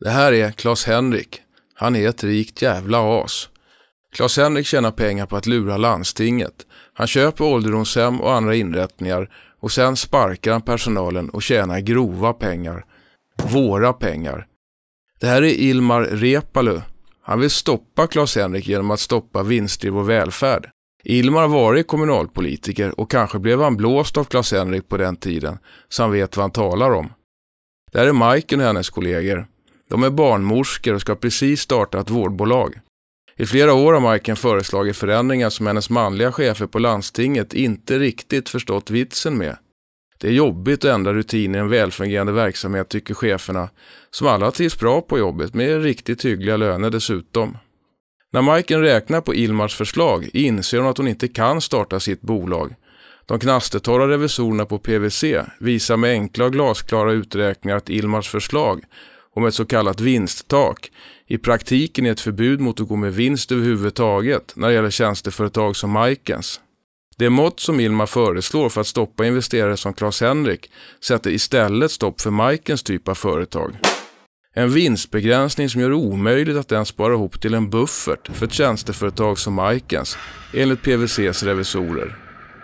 Det här är claes henrik Han är ett rikt jävla as. claes henrik tjänar pengar på att lura landstinget. Han köper ålderdomshem och andra inrättningar och sen sparkar han personalen och tjänar grova pengar. Våra pengar. Det här är Ilmar Repalu. Han vill stoppa claes henrik genom att stoppa vinster i vår välfärd. Ilmar har varit kommunalpolitiker och kanske blev han blåst av claes henrik på den tiden, så han vet vad han talar om. Det här är Majken och hennes kollegor. De är barnmorskor och ska precis starta ett vårdbolag. I flera år har Majken föreslagit förändringar som hennes manliga chefer på landstinget inte riktigt förstått vitsen med. Det är jobbigt att ändra rutiner i en välfungerande verksamhet tycker cheferna, som alla trivs bra på jobbet med riktigt hyggliga löner dessutom. När Majken räknar på Ilmars förslag inser hon att hon inte kan starta sitt bolag. De knastertorra revisorerna på PVC visar med enkla och glasklara uträkningar att Ilmars förslag om ett så kallat vinsttak. I praktiken är ett förbud mot att gå med vinst överhuvudtaget när det gäller tjänsteföretag som Maikens. Det mått som Ilma föreslår för att stoppa investerare som Claes-Henrik sätter istället stopp för Maikens typ av företag. En vinstbegränsning som gör det omöjligt att ens spara ihop till en buffert för ett tjänsteföretag som Maikens, enligt PWCs revisorer.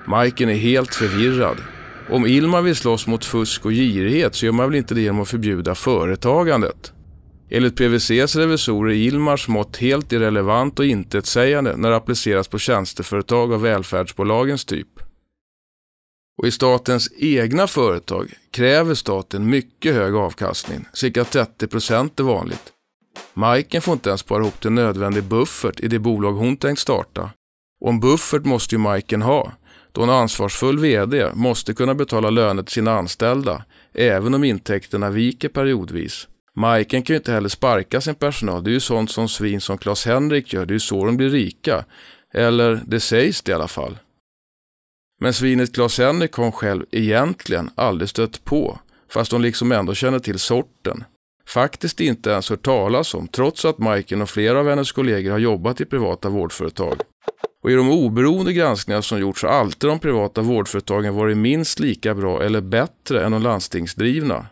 Majken är helt förvirrad om Ilmar vill slåss mot fusk och girighet så gör man väl inte det genom att förbjuda företagandet? Enligt PWCs revisorer är Ilmars mått helt irrelevant och intetsägande när det appliceras på tjänsteföretag av välfärdsbolagens typ. Och i statens egna företag kräver staten mycket hög avkastning, cirka 30 procent är vanligt. Majken får inte ens spara ihop till nödvändig buffert i det bolag hon tänkt starta. Och en buffert måste ju Majken ha, då en ansvarsfull vd måste kunna betala löner till sina anställda, även om intäkterna viker periodvis. Majken kan ju inte heller sparka sin personal, det är ju sånt som svin som claes henrik gör, det är ju så de blir rika. Eller, det sägs det i alla fall. Men svinet claes henrik har hon själv egentligen aldrig stött på, fast hon liksom ändå känner till sorten. Faktiskt inte ens hört talas om, trots att Majken och flera av hennes kollegor har jobbat i privata vårdföretag. Och i de oberoende granskningar som gjorts har alltid de privata vårdföretagen varit minst lika bra eller bättre än de landstingsdrivna.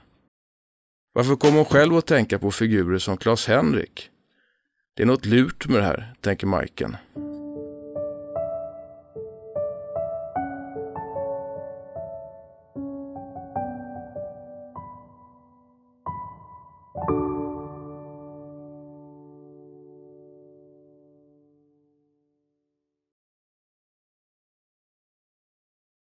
Varför kom hon själv att tänka på figurer som Claes Henrik? Det är något lurt med det här, tänker Majken. thank you